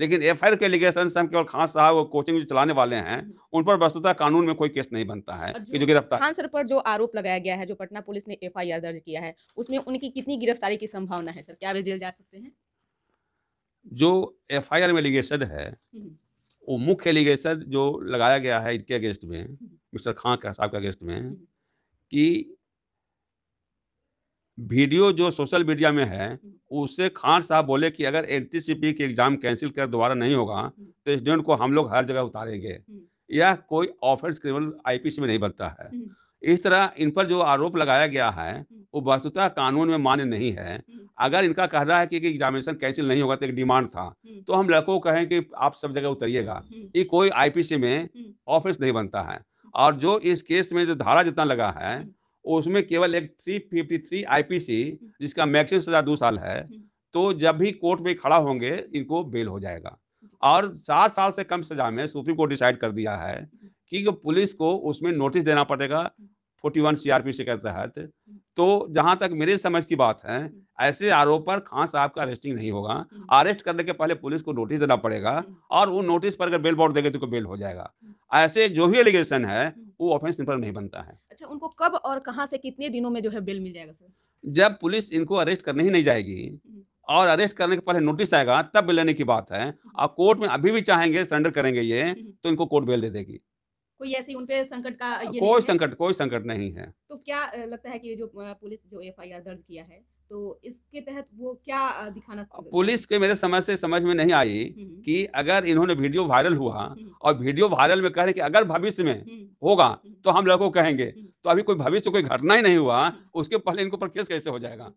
लेकिन F I R के allegation हम केवल खान साहब और कोचिंग जो चलाने वाले हैं हम्म। उन पर वस्तुता कानून में कोई केस नहीं बनता है कि जो गिरफ्तार खान सर पर जो आरोप लगाया गया है जो पटना पुलिस ने एफ दर्ज किया है उसमें उनकी कितनी गिरफ्तारी की संभावना है सर क्या वे जेल जा सकते हैं जो एफ में एलिगेशन है हम्म। वो मुख्य एलिगेशन जो लगाया गया है इनके अगेंस्ट में हम्म। मिस्टर खान का साहब के अगेंस्ट में कि वीडियो जो सोशल मीडिया में है हम्म। उससे खान साहब बोले कि अगर एन की एग्ज़ाम कैंसिल कर दोबारा नहीं होगा हम्म। तो स्टूडेंट को हम लोग हर जगह उतारेंगे हम्म। यह कोई ऑफेंस क्रिमिनल आईपीसी में नहीं बनता है इस तरह इन पर जो आरोप लगाया गया है वो वस्तुतः कानून में मान्य नहीं है अगर इनका कहना है कि एग्जामिनेशन कैंसिल नहीं होगा तो एक डिमांड था तो हम लड़कों को कहें कि आप सब जगह उतरिएगा ये कोई आईपीसी में ऑफेंस नहीं बनता है और जो इस केस में जो धारा जितना लगा है उसमें केवल एक थ्री फिफ्टी थ्री सी जिसका मैक्सिमम सजा दो साल है हम्म। तो जब भी कोर्ट में खड़ा होंगे इनको बेल हो जाएगा और सात साल से कम सजा में सुप्रीम कोर्ट डिसाइड कर दिया है हम्म। कि पुलिस को उसमें नोटिस देना पड़ेगा हम्म। Forty one C R P C के तहत तो जहां तक मेरे समझ की बात है ऐसे आरोप पर खान साहब का अरेस्टिंग नहीं होगा अरेस्ट करने के पहले पुलिस को नोटिस देना पड़ेगा और वो नोटिस पर अगर बेल बोर्ड देगा तो बेल हो जाएगा ऐसे जो भी एलिगेशन है वो ऑफेंस पर नहीं बनता है अच्छा उनको कब और कहाँ से कितने दिनों में जो है बेल मिल जाएगा सर जब पुलिस इनको अरेस्ट करने ही नहीं जाएगी और अरेस्ट करने के पहले नोटिस आएगा तब बेल लेने की बात है और कोर्ट में अभी भी चाहेंगे सरेंडर करेंगे ये तो इनको कोर्ट बेल दे देगी कोई ऐसे उन पे संकट का ये कोई संकट कोई संकट नहीं है तो क्या लगता है कि जो पुलिस जो एफआईआर दर्ज किया है तो इसके तहत वो क्या दिखाना पुलिस के मेरे समझ से समझ में नहीं आई कि अगर इन्होंने वीडियो वायरल हुआ और वीडियो वायरल में कह रहे कि अगर भविष्य में होगा तो हम लोगों को कहेंगे तो अभी कोई भविष्य कोई घटना ही नहीं हुआ उसके पहले इनके ऊपर केस कैसे हो जाएगा